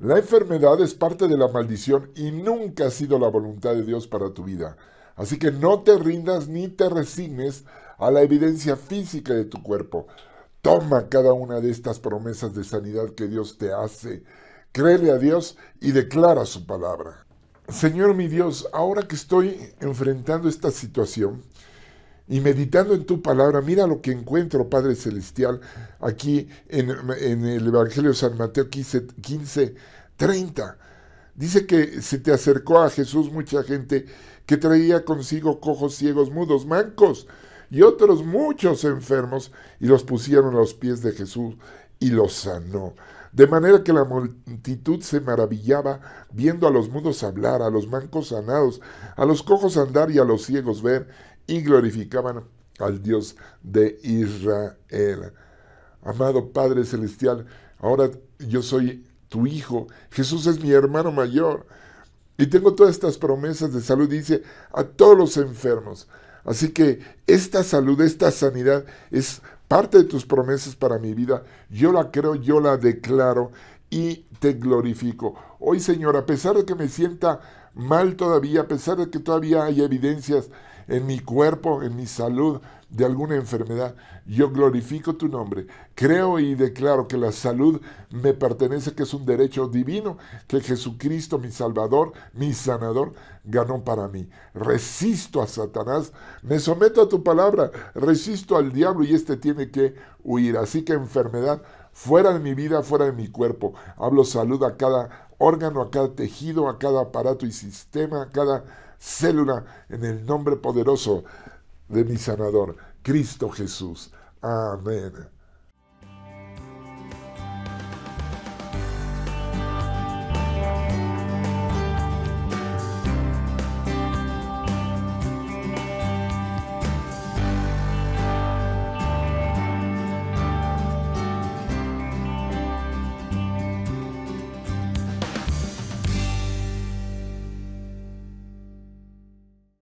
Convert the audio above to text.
La enfermedad es parte de la maldición y nunca ha sido la voluntad de Dios para tu vida. Así que no te rindas ni te resignes a la evidencia física de tu cuerpo. Toma cada una de estas promesas de sanidad que Dios te hace. Créele a Dios y declara su palabra. Señor mi Dios, ahora que estoy enfrentando esta situación, y meditando en tu palabra, mira lo que encuentro, Padre Celestial, aquí en, el Evangelio de San Mateo 15, 30. Dice que se te acercó a Jesús mucha gente que traía consigo cojos ciegos, mudos, mancos y otros muchos enfermos y los pusieron a los pies de Jesús y los sanó. De manera que la multitud se maravillaba viendo a los mudos hablar, a los mancos sanados, a los cojos andar y a los ciegos ver, y glorificaban al Dios de Israel. Amado Padre Celestial, ahora yo soy tu hijo, Jesús es mi hermano mayor y tengo todas estas promesas de salud, dice, a todos los enfermos. Así que esta salud, esta sanidad es parte de tus promesas para mi vida. Yo la creo, yo la declaro y te glorifico. Hoy, Señor, a pesar de que me sienta mal todavía, a pesar de que todavía hay evidencias en mi cuerpo, en mi salud, de alguna enfermedad. Yo glorifico tu nombre. Creo y declaro que la salud me pertenece, que es un derecho divino, que Jesucristo, mi Salvador, mi sanador, ganó para mí. Resisto a Satanás, me someto a tu palabra, resisto al diablo y éste tiene que huir. Así que enfermedad, fuera de mi vida, fuera de mi cuerpo. Hablo salud a cada órgano, a cada tejido, a cada aparato y sistema, a cada célula, en el nombre poderoso de mi sanador, Cristo Jesús. Amén.